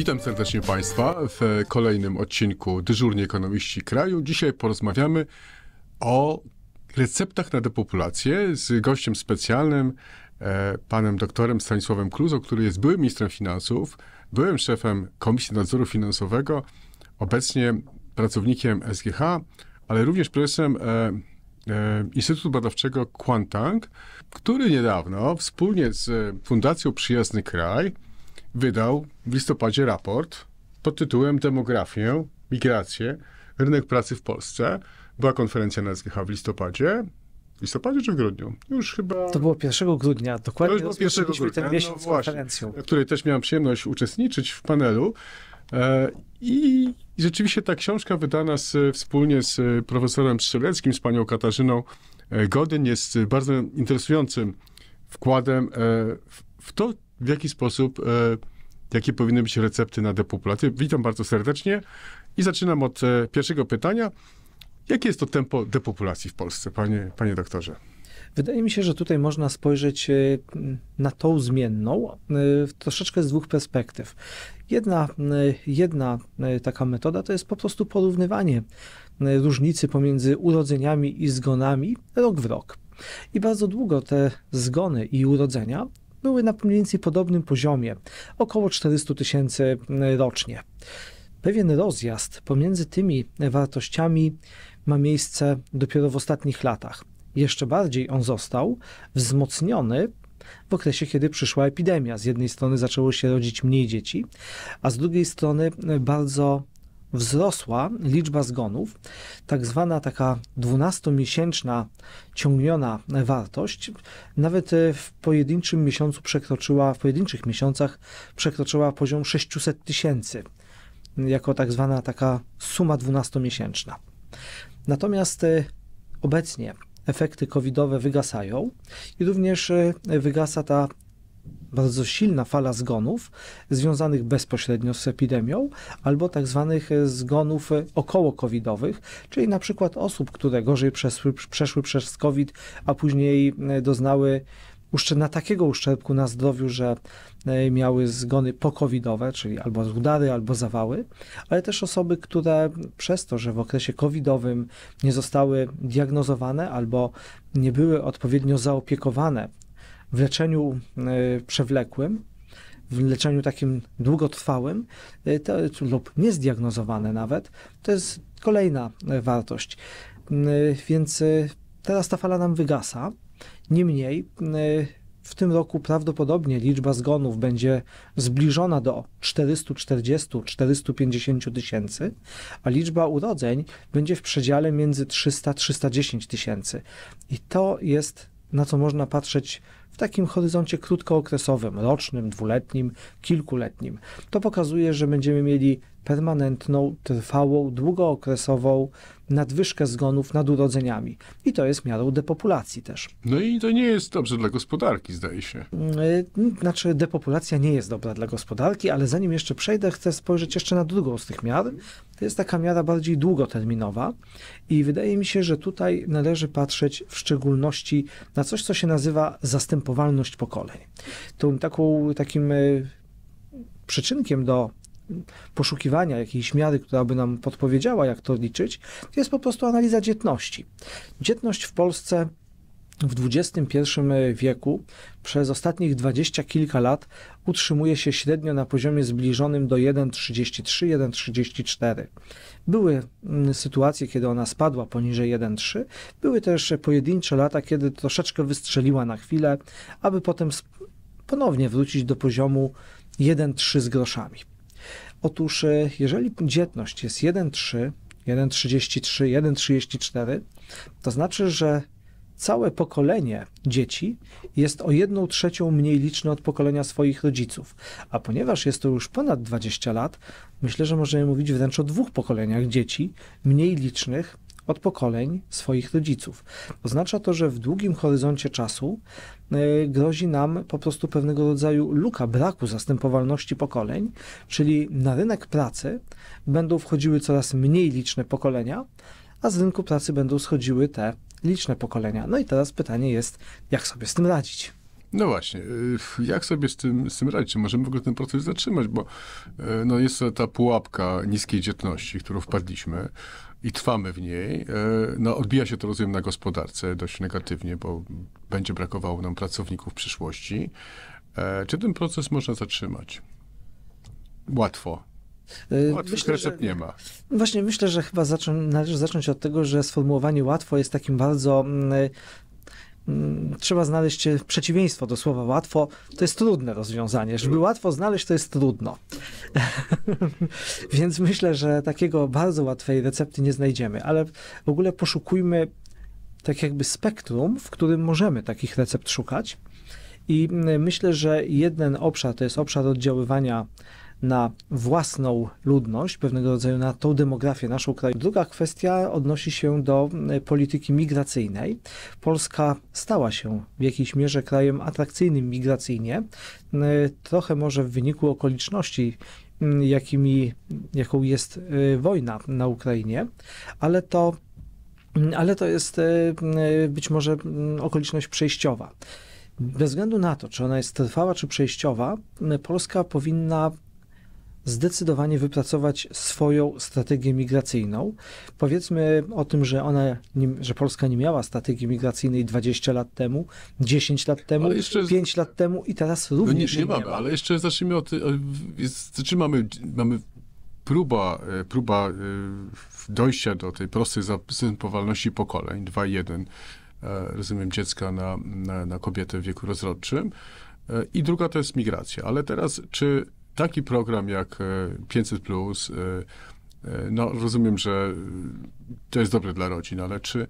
Witam serdecznie Państwa w kolejnym odcinku Dyżurni Ekonomiści Kraju. Dzisiaj porozmawiamy o receptach na depopulację z gościem specjalnym, e, panem doktorem Stanisławem Kluzą, który jest byłym ministrem finansów, byłym szefem Komisji Nadzoru Finansowego, obecnie pracownikiem SGH, ale również prezesem e, e, Instytutu Badawczego Quantang, który niedawno wspólnie z Fundacją Przyjazny Kraj wydał w listopadzie raport pod tytułem Demografię, migrację, rynek pracy w Polsce. Była konferencja na SGH w listopadzie. W listopadzie czy w grudniu? Już chyba. To było 1 grudnia, dokładnie. To już było 1 grudnia. Ten miesiąc no właśnie, W której też miałem przyjemność uczestniczyć w panelu. E, I, rzeczywiście ta książka wydana z, wspólnie z e, profesorem Strzeleckim, z panią Katarzyną e, Godyn jest bardzo interesującym wkładem w to, w jaki sposób, e, jakie powinny być recepty na depopulację. Witam bardzo serdecznie i zaczynam od e, pierwszego pytania. Jakie jest to tempo depopulacji w Polsce, panie, panie doktorze? Wydaje mi się, że tutaj można spojrzeć e, na tą zmienną troszeczkę z dwóch perspektyw. Jedna, jedna taka metoda to jest po prostu porównywanie różnicy pomiędzy urodzeniami i zgonami rok w rok. I bardzo długo te zgony i urodzenia były na mniej więcej podobnym poziomie, około 400 tysięcy e, rocznie. Pewien rozjazd pomiędzy tymi wartościami ma miejsce dopiero w ostatnich latach. Jeszcze bardziej on został wzmocniony w okresie, kiedy przyszła epidemia. Z jednej strony zaczęło się rodzić mniej dzieci, a z drugiej strony e, bardzo wzrosła liczba zgonów, tak zwana taka 12-miesięczna ciągniona wartość, nawet e, w pojedynczym miesiącu przekroczyła, w pojedynczych miesiącach przekroczyła poziom 600 tysięcy, jako tak zwana taka suma 12-miesięczna. Natomiast e, obecnie efekty covidowe wygasają i również e, wygasa ta bardzo silna fala zgonów związanych bezpośrednio z epidemią, albo tak zwanych e, zgonów e, około covidowych, czyli na przykład osób, które gorzej przeszły, przeszły przez COVID, a później e, doznały na takiego uszczerbku na zdrowiu, że miały zgony pokowidowe, czyli albo udary, albo zawały, ale też osoby, które przez to, że w okresie covidowym nie zostały diagnozowane albo nie były odpowiednio zaopiekowane w leczeniu e, przewlekłym, w leczeniu takim długotrwałym e, to, lub niezdiagnozowane nawet, to jest kolejna e, wartość. Mm, więc teraz ta fala nam wygasa. Niemniej mm, w tym roku prawdopodobnie liczba zgonów będzie zbliżona do 440-450 tysięcy, a liczba urodzeń będzie w przedziale między 300-310 tysięcy. I to jest na co można patrzeć takim horyzoncie krótkookresowym, rocznym, dwuletnim, kilkuletnim. To pokazuje, że będziemy mieli permanentną, trwałą, długookresową nadwyżkę zgonów nad urodzeniami. I to jest miarą depopulacji też. No i to nie jest dobrze dla gospodarki, zdaje się. Y, znaczy, depopulacja nie jest dobra dla gospodarki, ale zanim jeszcze przejdę, chcę spojrzeć jeszcze na drugą z tych miar. To jest taka miara bardziej długoterminowa i wydaje mi się, że tutaj należy patrzeć w szczególności na coś, co się nazywa zastępowalność pokoleń. Tą taką, takim y, przyczynkiem do poszukiwania jakiejś miary, która by nam podpowiedziała, jak to liczyć, to jest po prostu analiza dzietności. Dzietność w Polsce w XXI wieku przez ostatnich dwadzieścia kilka lat utrzymuje się średnio na poziomie zbliżonym do 1,33, 1,34. Były mm, sytuacje, kiedy ona spadła poniżej 1,3, były też pojedyncze lata, kiedy troszeczkę wystrzeliła na chwilę, aby potem ponownie wrócić do poziomu 1,3 z groszami. Otóż e, jeżeli dzietność jest 1,3, 1,33, 1,34, to znaczy, że całe pokolenie dzieci jest o 1 trzecią mniej liczne od pokolenia swoich rodziców. A ponieważ jest to już ponad 20 lat, myślę, że możemy mówić wręcz o dwóch pokoleniach dzieci mniej licznych od pokoleń swoich rodziców. Oznacza to, że w długim horyzoncie czasu e, grozi nam po prostu pewnego rodzaju luka braku zastępowalności pokoleń, czyli na rynek pracy będą wchodziły coraz mniej liczne pokolenia, a z rynku pracy będą schodziły te liczne pokolenia. No i teraz pytanie jest, jak sobie z tym radzić? No właśnie, e, jak sobie z tym, z tym radzić? Czy możemy w ogóle ten proces zatrzymać? Bo e, no jest ta pułapka niskiej dzietności, w którą wpadliśmy i trwamy w niej. E, no, odbija się to, rozumiem, na gospodarce dość negatywnie, bo będzie brakowało nam pracowników w przyszłości. E, czy ten proces można zatrzymać? Łatwo. E, Łatwych myślę, recept że, nie ma. Właśnie myślę, że chyba zacząć, należy zacząć od tego, że sformułowanie łatwo jest takim bardzo mm, Mm, trzeba znaleźć e, przeciwieństwo do słowa łatwo. To jest trudne rozwiązanie. Żeby łatwo znaleźć, to jest trudno. Więc myślę, że takiego bardzo łatwej recepty nie znajdziemy, ale w ogóle poszukujmy tak jakby spektrum, w którym możemy takich recept szukać. I mm, myślę, że jeden obszar to jest obszar oddziaływania na własną ludność, pewnego rodzaju na tą demografię naszą kraju. Druga kwestia odnosi się do e, polityki migracyjnej. Polska stała się w jakiejś mierze krajem atrakcyjnym migracyjnie, e, trochę może w wyniku okoliczności jakimi, jaką jest e, wojna na Ukrainie, ale to, ale to jest być może okoliczność przejściowa. Bez względu na to, czy ona jest trwała, czy przejściowa, Polska powinna zdecydowanie wypracować swoją strategię migracyjną. Powiedzmy o tym, że ona, że Polska nie miała strategii migracyjnej 20 lat temu, 10 lat temu, jeszcze, 5 lat temu i teraz no również no nie, nie, mamy, nie ma. ale jeszcze zacznijmy od mamy, e, mamy próba, e, próba e, dojścia do tej prostej zastępowalności pokoleń 2.1 rozumiem dziecka na, na, na kobietę w wieku rozrodczym. I druga to jest migracja. Ale teraz, czy taki program jak 500, e, e, e, no rozumiem, że to jest dobre dla rodzin, ale czy,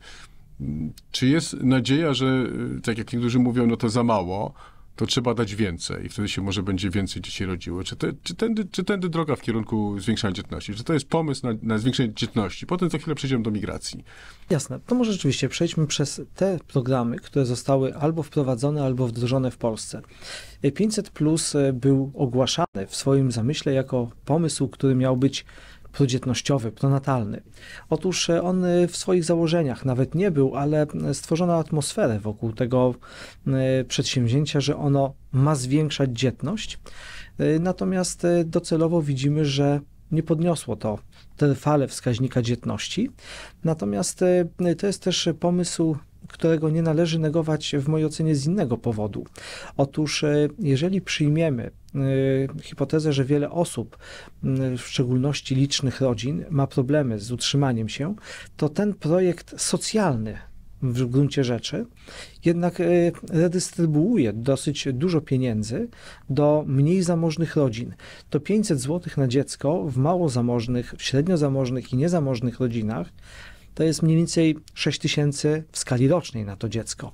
czy jest nadzieja, że tak jak niektórzy mówią, no to za mało, to trzeba dać więcej i wtedy się może będzie więcej dzieci rodziło. Czy, te, czy, tędy, czy tędy droga w kierunku zwiększania dzietności? Czy to jest pomysł na, na zwiększenie dzietności? Potem za chwilę przejdziemy do migracji. Jasne. To może rzeczywiście przejdźmy przez te programy, które zostały albo wprowadzone, albo wdrożone w Polsce. 500 Plus był ogłaszany w swoim zamyśle jako pomysł, który miał być prodzietnościowy, pronatalny. Otóż e, on e, w swoich założeniach nawet nie był, ale stworzono atmosferę wokół tego e, przedsięwzięcia, że ono ma zwiększać dzietność. Natomiast docelowo widzimy, że nie podniosło to fale wskaźnika dzietności. Natomiast to jest też pomysł którego nie należy negować w mojej ocenie z innego powodu. Otóż, e, jeżeli przyjmiemy e, hipotezę, że wiele osób, mm, w szczególności licznych rodzin, ma problemy z utrzymaniem się, to ten projekt socjalny w gruncie rzeczy, jednak e, redystrybuuje dosyć dużo pieniędzy do mniej zamożnych rodzin. To 500 zł na dziecko w mało zamożnych, w średnio zamożnych i niezamożnych rodzinach to jest mniej więcej 6 tysięcy w skali rocznej na to dziecko.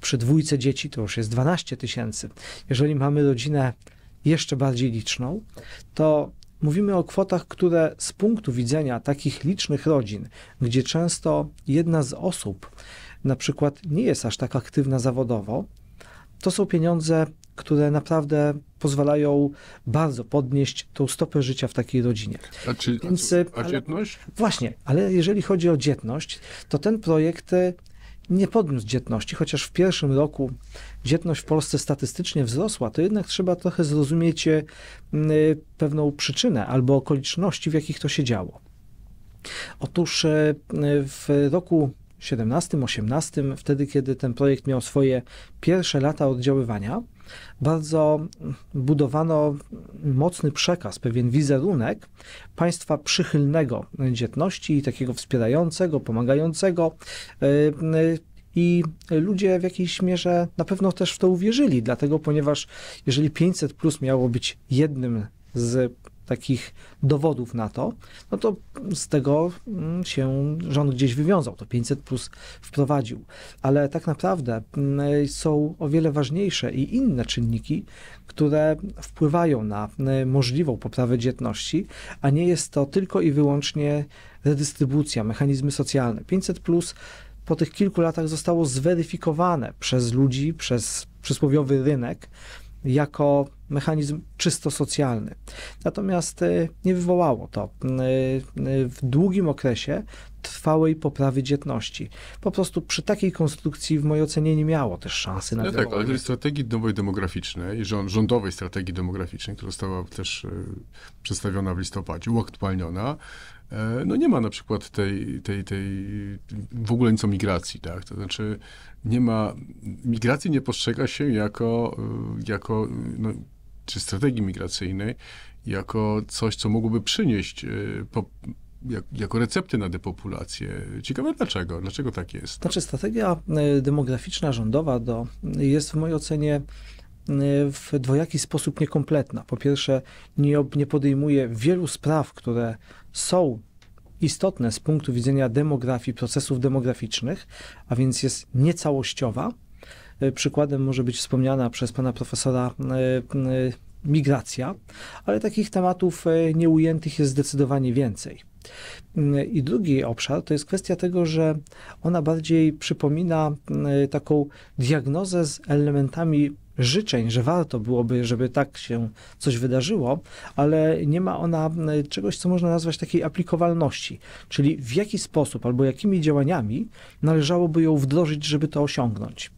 Przy dwójce dzieci to już jest 12 tysięcy. Jeżeli mamy rodzinę jeszcze bardziej liczną, to mówimy o kwotach, które z punktu widzenia takich licznych rodzin, gdzie często jedna z osób na przykład nie jest aż tak aktywna zawodowo, to są pieniądze które naprawdę pozwalają bardzo podnieść tą stopę życia w takiej rodzinie. A, czy, Więc, a, e, a dzietność? Ale, właśnie, ale jeżeli chodzi o dzietność, to ten projekt e, nie podniósł dzietności, chociaż w pierwszym roku dzietność w Polsce statystycznie wzrosła, to jednak trzeba trochę zrozumieć e, pewną przyczynę albo okoliczności, w jakich to się działo. Otóż w roku 17-18, wtedy kiedy ten projekt miał swoje pierwsze lata oddziaływania, bardzo budowano mocny przekaz, pewien wizerunek państwa przychylnego dzietności, takiego wspierającego, pomagającego. Y, y, I ludzie w jakiejś mierze na pewno też w to uwierzyli, dlatego ponieważ jeżeli 500 plus miało być jednym z takich dowodów na to, no to z tego mm, się rząd gdzieś wywiązał, to 500 plus wprowadził. Ale tak naprawdę mm, są o wiele ważniejsze i inne czynniki, które wpływają na mm, możliwą poprawę dzietności, a nie jest to tylko i wyłącznie redystrybucja, mechanizmy socjalne. 500 plus po tych kilku latach zostało zweryfikowane przez ludzi, przez przysłowiowy rynek, jako mechanizm czysto socjalny. Natomiast y, nie wywołało to y, y, w długim okresie trwałej poprawy dzietności. Po prostu przy takiej konstrukcji w mojej ocenie nie miało też szansy na No tak, ale tej strategii nowej demograficznej, rządowej strategii demograficznej, która została też przedstawiona w listopadzie, uaktualniona, E, no nie ma na przykład tej, tej, tej w ogóle nic o migracji, tak? To znaczy nie ma, migracji nie postrzega się jako, e, jako no, czy strategii migracyjnej, jako coś, co mogłoby przynieść e, po, jak, jako recepty na depopulację. Ciekawe dlaczego, dlaczego tak jest. Znaczy strategia demograficzna rządowa do, jest w mojej ocenie Y, w dwojaki sposób niekompletna. Po pierwsze, nie, nie podejmuje wielu spraw, które są istotne z punktu widzenia demografii, procesów demograficznych, a więc jest niecałościowa. Y, przykładem może być wspomniana przez pana profesora y, migracja, ale takich tematów nieujętych jest zdecydowanie więcej. I drugi obszar to jest kwestia tego, że ona bardziej przypomina taką diagnozę z elementami życzeń, że warto byłoby, żeby tak się coś wydarzyło, ale nie ma ona e, czegoś, co można nazwać takiej aplikowalności, czyli w jaki sposób albo jakimi działaniami należałoby ją wdrożyć, żeby to osiągnąć.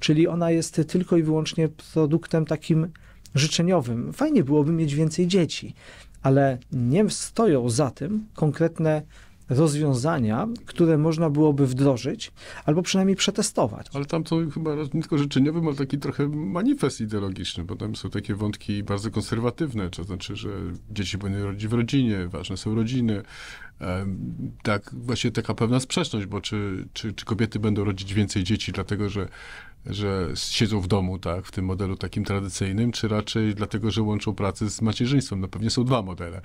Czyli ona jest tylko i wyłącznie produktem takim życzeniowym. Fajnie byłoby mieć więcej dzieci, ale nie stoją za tym konkretne rozwiązania, które można byłoby wdrożyć, albo przynajmniej przetestować. Ale tam to chyba nie tylko życzeniowy, ale taki trochę manifest ideologiczny, bo tam są takie wątki bardzo konserwatywne, to znaczy, że dzieci powinny rodzić w rodzinie, ważne są rodziny, tak, właśnie taka pewna sprzeczność, bo czy, czy, czy, kobiety będą rodzić więcej dzieci, dlatego że, że siedzą w domu, tak, w tym modelu takim tradycyjnym, czy raczej dlatego, że łączą pracę z macierzyństwem. No pewnie są dwa modele.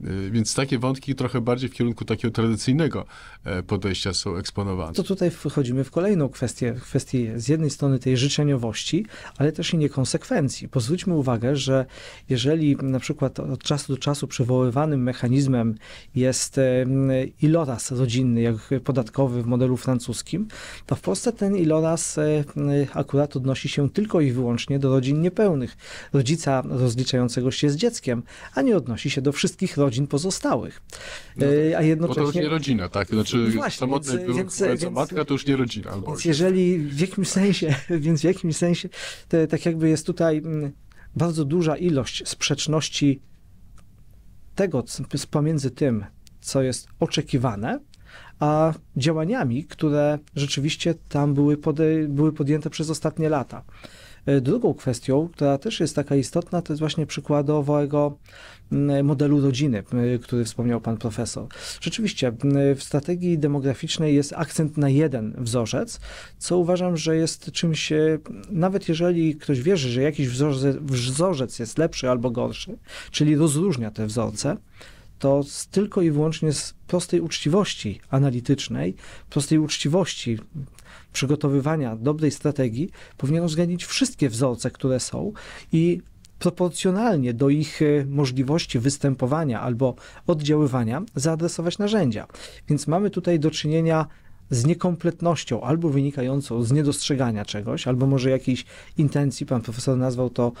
Y, więc takie wątki trochę bardziej w kierunku takiego tradycyjnego e, podejścia są eksponowane. To tutaj wchodzimy w kolejną kwestię, kwestię z jednej strony tej życzeniowości, ale też i niekonsekwencji. Bo uwagę, że jeżeli na przykład od czasu do czasu przywoływanym mechanizmem jest e, iloraz rodzinny, jak podatkowy w modelu francuskim, to w Polsce ten iloraz e, akurat odnosi się tylko i wyłącznie do rodzin niepełnych, rodzica rozliczającego się z dzieckiem, a nie odnosi się do wszystkich rodzin, rodzin pozostałych. No, e, A jednocześnie... Bo to już nie rodzina, tak? Znaczy no Właśnie, samotny e, więc, więc, e, więc, więc, matka to już nie rodzina. Albo więc jeżeli w jakimś sensie, więc w jakimś sensie, to, tak jakby jest tutaj mm, bardzo duża ilość sprzeczności tego pomiędzy tym, co jest oczekiwane, a działaniami, które rzeczywiście tam były, były podjęte przez ostatnie lata. E, drugą kwestią, która też jest taka istotna, to jest właśnie przykładowego mm, modelu rodziny, e, który wspomniał pan profesor. Rzeczywiście mm, w strategii demograficznej jest akcent na jeden wzorzec, co uważam, że jest czymś, e, nawet jeżeli ktoś wierzy, że jakiś wzorzec, wzorzec jest lepszy albo gorszy, czyli rozróżnia te wzorce, to z, tylko i wyłącznie z prostej uczciwości analitycznej, prostej uczciwości przygotowywania dobrej strategii powinien uwzględnić wszystkie wzorce, które są i proporcjonalnie do ich e, możliwości występowania albo oddziaływania zaadresować narzędzia. Więc mamy tutaj do czynienia z niekompletnością, albo wynikającą z niedostrzegania czegoś, albo może jakiejś intencji, pan profesor nazwał to e,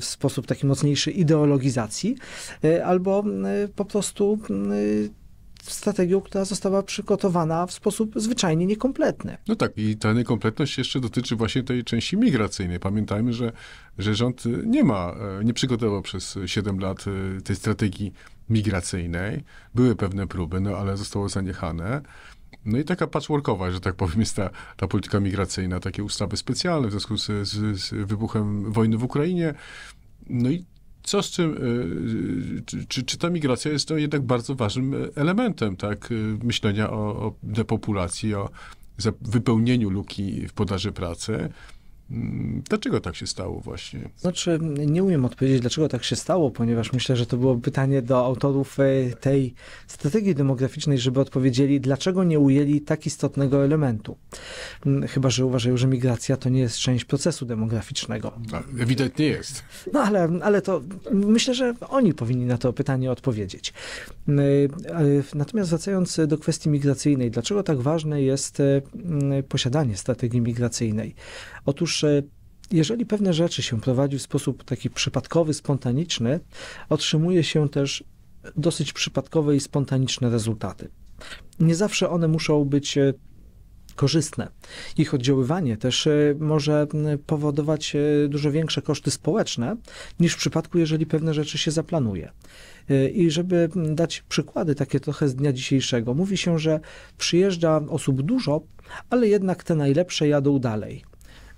w sposób taki mocniejszy ideologizacji, e, albo po prostu strategią, która została przygotowana w sposób zwyczajnie niekompletny. No tak, i ta niekompletność jeszcze dotyczy właśnie tej części migracyjnej. Pamiętajmy, że, że rząd nie ma, e, nie przygotował przez 7 lat e, tej strategii migracyjnej. Były pewne próby, no ale zostało zaniechane. No i taka patchworkowa, że tak powiem, jest ta, ta polityka migracyjna, takie ustawy specjalne w związku z, z, z wybuchem wojny w Ukrainie. No i co z czym? E, czy, czy, ta migracja jest to jednak bardzo ważnym elementem, tak, e, myślenia o, o depopulacji, o wypełnieniu luki w podaży pracy, Dlaczego tak się stało właśnie? Znaczy, nie umiem odpowiedzieć, dlaczego tak się stało, ponieważ myślę, że to było pytanie do autorów e, tej strategii demograficznej, żeby odpowiedzieli, dlaczego nie ujęli tak istotnego elementu. Mm, chyba, że uważają, że migracja to nie jest część procesu demograficznego. Ewidentnie jest. No ale, ale to myślę, że oni powinni na to pytanie odpowiedzieć. Mm, e, natomiast wracając do kwestii migracyjnej, dlaczego tak ważne jest e, mm, posiadanie strategii migracyjnej? Otóż e, jeżeli pewne rzeczy się prowadzi w sposób taki przypadkowy, spontaniczny, otrzymuje się też dosyć przypadkowe i spontaniczne rezultaty. Nie zawsze one muszą być e, korzystne. Ich oddziaływanie też e, może powodować dużo większe koszty społeczne niż w przypadku, jeżeli pewne rzeczy się zaplanuje. I żeby dać przykłady takie trochę z dnia dzisiejszego, mówi się, że przyjeżdża osób dużo, ale jednak te najlepsze jadą dalej.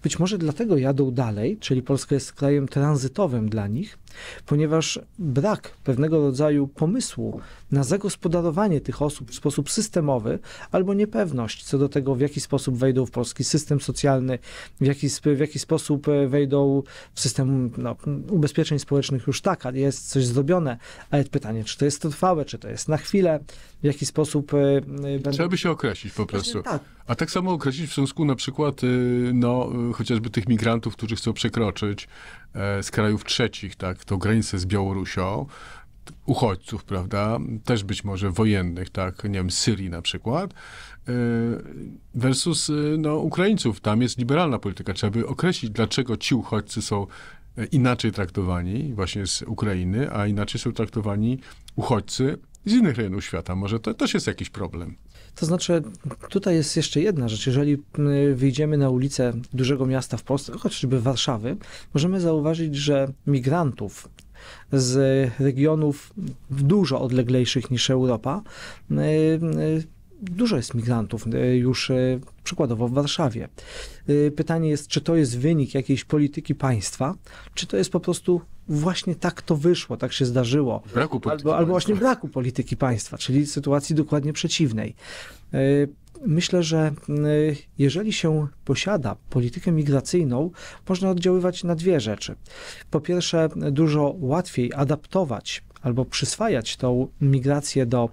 Być może dlatego jadą dalej, czyli Polska jest krajem tranzytowym dla nich, ponieważ brak pewnego rodzaju pomysłu na zagospodarowanie tych osób w sposób systemowy, albo niepewność co do tego, w jaki sposób wejdą w polski system socjalny, w jaki, w jaki sposób e, wejdą w system no, ubezpieczeń społecznych już tak, ale jest coś zrobione, ale pytanie, czy to jest trwałe, czy to jest na chwilę, w jaki sposób... E, e, będą... Trzeba by się określić po prostu. Tak. A tak samo określić w związku na przykład y, no, y, chociażby tych migrantów, którzy chcą przekroczyć z krajów trzecich, tak, w tą granicę z Białorusią, uchodźców, prawda, też być może wojennych, tak, nie wiem, Syrii na przykład, e, versus e, no, Ukraińców. Tam jest liberalna polityka. Trzeba by określić, dlaczego ci uchodźcy są e, inaczej traktowani właśnie z Ukrainy, a inaczej są traktowani uchodźcy z innych rejonów świata. Może to też jest jakiś problem. To znaczy, tutaj jest jeszcze jedna rzecz. Jeżeli wyjdziemy na ulicę dużego miasta w Polsce, choćby Warszawy, możemy zauważyć, że migrantów z regionów dużo odleglejszych niż Europa dużo jest migrantów e, już e, przykładowo w Warszawie. E, pytanie jest, czy to jest wynik jakiejś polityki państwa, czy to jest po prostu właśnie tak to wyszło, tak się zdarzyło. Braku polityki albo, albo właśnie braku polityki państwa, czyli sytuacji dokładnie przeciwnej. Myślę, że jeżeli się posiada politykę migracyjną, można oddziaływać na dwie rzeczy. Po pierwsze, dużo łatwiej adaptować albo przyswajać tą migrację do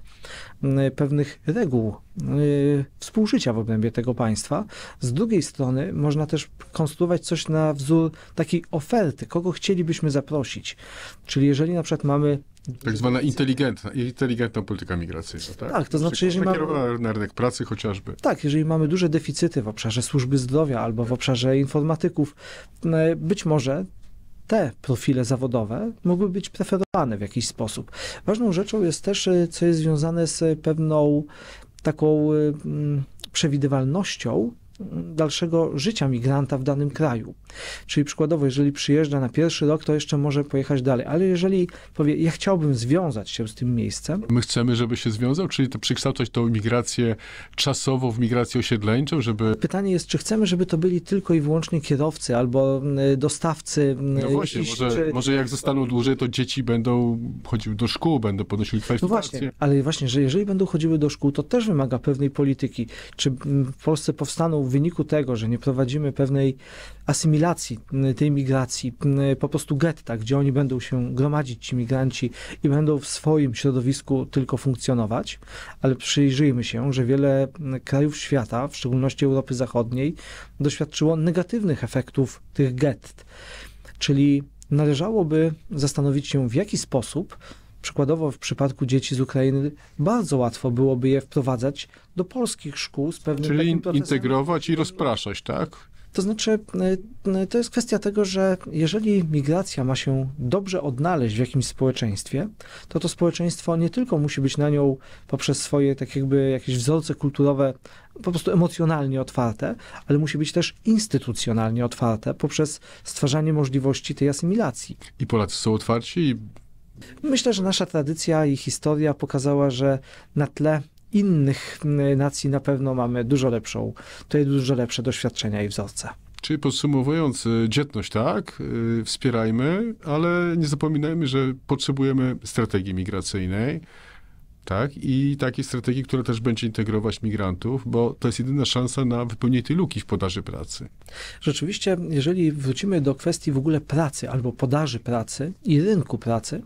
mm, pewnych reguł y, współżycia w obrębie tego państwa. Z drugiej strony można też konstruować coś na wzór takiej oferty, kogo chcielibyśmy zaprosić. Czyli jeżeli na przykład mamy tak zwana inteligentna, inteligentna polityka migracyjna, tak? Tak, to znaczy, jeżeli mamy... na rynek pracy chociażby. Tak, jeżeli mamy duże deficyty w obszarze służby zdrowia albo w obszarze informatyków, być może te profile zawodowe mogły być preferowane w jakiś sposób. Ważną rzeczą jest też, y, co jest związane z pewną taką y, mm, przewidywalnością dalszego życia migranta w danym kraju. Czyli przykładowo, jeżeli przyjeżdża na pierwszy rok, to jeszcze może pojechać dalej, ale jeżeli powie, ja chciałbym związać się z tym miejscem. My chcemy, żeby się związał, czyli to przekształcać tą migrację czasową w migrację osiedleńczą, żeby... Pytanie jest, czy chcemy, żeby to byli tylko i wyłącznie kierowcy albo e, dostawcy. E, no właśnie, iść, może, czy... może jak zostaną dłużej, to dzieci będą chodziły do szkół, będą podnosiły kwalifikacje. No właśnie, ale właśnie, że jeżeli będą chodziły do szkół, to też wymaga pewnej polityki. Czy mm, w Polsce powstaną w wyniku tego, że nie prowadzimy pewnej asymilacji mm, tej migracji, mm, po prostu getta, gdzie oni będą się gromadzić, ci migranci, i będą w swoim środowisku tylko funkcjonować, ale przyjrzyjmy się, że wiele mm, krajów świata, w szczególności Europy Zachodniej, doświadczyło negatywnych efektów tych gett. Czyli należałoby zastanowić się, w jaki sposób Przykładowo w przypadku dzieci z Ukrainy bardzo łatwo byłoby je wprowadzać do polskich szkół z pewnym Czyli takim procesem. integrować i rozpraszać, tak? To znaczy, e, e, to jest kwestia tego, że jeżeli migracja ma się dobrze odnaleźć w jakimś społeczeństwie, to to społeczeństwo nie tylko musi być na nią poprzez swoje tak jakby jakieś wzorce kulturowe po prostu emocjonalnie otwarte, ale musi być też instytucjonalnie otwarte poprzez stwarzanie możliwości tej asymilacji. I Polacy są otwarci i Myślę, że nasza tradycja i historia pokazała, że na tle innych nacji na pewno mamy dużo lepszą, to jest dużo lepsze doświadczenia i wzorce. Czyli podsumowując, y, dzietność tak, y, wspierajmy, ale nie zapominajmy, że potrzebujemy strategii migracyjnej tak? I takiej strategii, która też będzie integrować migrantów, bo to jest jedyna szansa na wypełnienie tej luki w podaży pracy. Rzeczywiście, jeżeli wrócimy do kwestii w ogóle pracy albo podaży pracy i rynku pracy,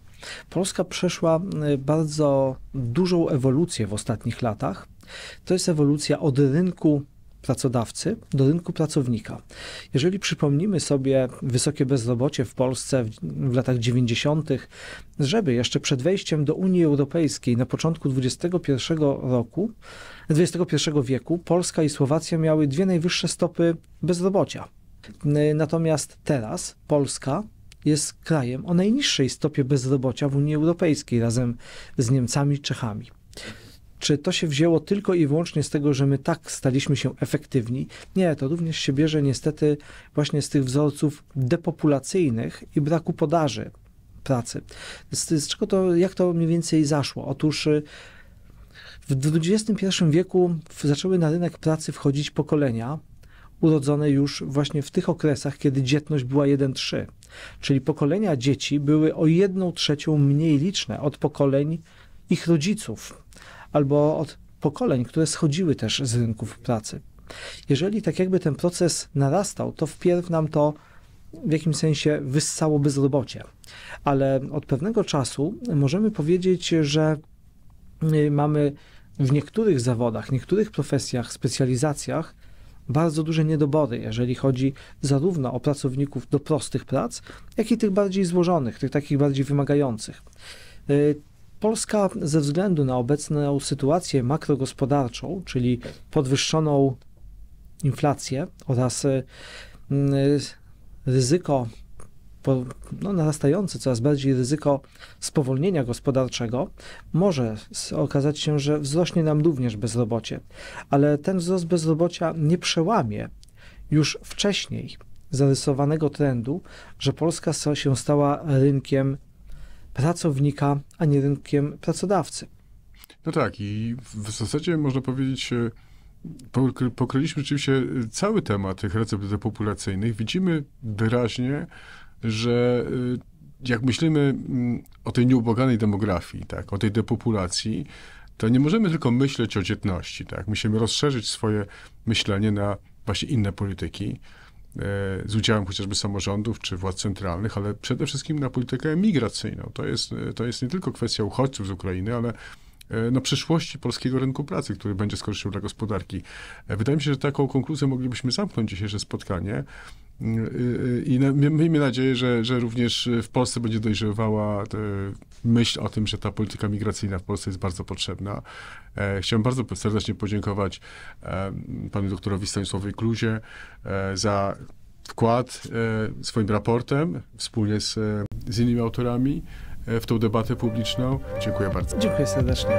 Polska przeszła e, bardzo dużą ewolucję w ostatnich latach. To jest ewolucja od rynku pracodawcy do rynku pracownika. Jeżeli przypomnimy sobie wysokie bezrobocie w Polsce w, w latach 90., żeby jeszcze przed wejściem do Unii Europejskiej na początku XXI roku, XXI wieku, Polska i Słowacja miały dwie najwyższe stopy bezrobocia. Natomiast teraz Polska jest krajem o najniższej stopie bezrobocia w Unii Europejskiej razem z Niemcami i Czechami. Czy to się wzięło tylko i wyłącznie z tego, że my tak staliśmy się efektywni? Nie, to również się bierze niestety właśnie z tych wzorców depopulacyjnych i braku podaży pracy. Z, z czego to, jak to mniej więcej zaszło? Otóż y, w XXI wieku zaczęły na rynek pracy wchodzić pokolenia urodzone już właśnie w tych okresach, kiedy dzietność była 1-3. Czyli pokolenia dzieci były o jedną trzecią mniej liczne od pokoleń ich rodziców albo od pokoleń, które schodziły też z rynków pracy. Jeżeli tak jakby ten proces narastał, to wpierw nam to w jakimś sensie wyssało bezrobocie. Ale od pewnego czasu możemy powiedzieć, że y, mamy w niektórych zawodach, niektórych profesjach, specjalizacjach bardzo duże niedobory, jeżeli chodzi zarówno o pracowników do prostych prac, jak i tych bardziej złożonych, tych takich bardziej wymagających. Y, Polska ze względu na obecną sytuację makrogospodarczą, czyli podwyższoną inflację oraz y, y, ryzyko, no, narastające coraz bardziej ryzyko spowolnienia gospodarczego, może okazać się, że wzrośnie nam również bezrobocie, ale ten wzrost bezrobocia nie przełamie już wcześniej zarysowanego trendu, że Polska się stała rynkiem pracownika, a nie rynkiem pracodawcy. No tak, i w zasadzie można powiedzieć, e, pokryliśmy rzeczywiście e, cały temat tych recept depopulacyjnych. Widzimy wyraźnie, że e, jak myślimy mm, o tej nieubłaganej demografii, tak, o tej depopulacji, to nie możemy tylko myśleć o dzietności. Tak? Musimy rozszerzyć swoje myślenie na właśnie inne polityki. E, z udziałem chociażby samorządów czy władz centralnych, ale przede wszystkim na politykę emigracyjną. To jest, e, to jest nie tylko kwestia uchodźców z Ukrainy, ale e, na no, przyszłości polskiego rynku pracy, który będzie z korzyścią dla gospodarki. Wydaje mi się, że taką konkluzję moglibyśmy zamknąć dzisiejsze spotkanie. I miejmy nadzieję, że, że również w Polsce będzie dojrzewała e, myśl o tym, że ta polityka migracyjna w Polsce jest bardzo potrzebna. E, Chciałem bardzo serdecznie podziękować e, panu doktorowi Stanisławowi Kluzie za wkład swoim raportem wspólnie z, z innymi autorami w tą debatę publiczną. Dziękuję bardzo. Dziękuję serdecznie.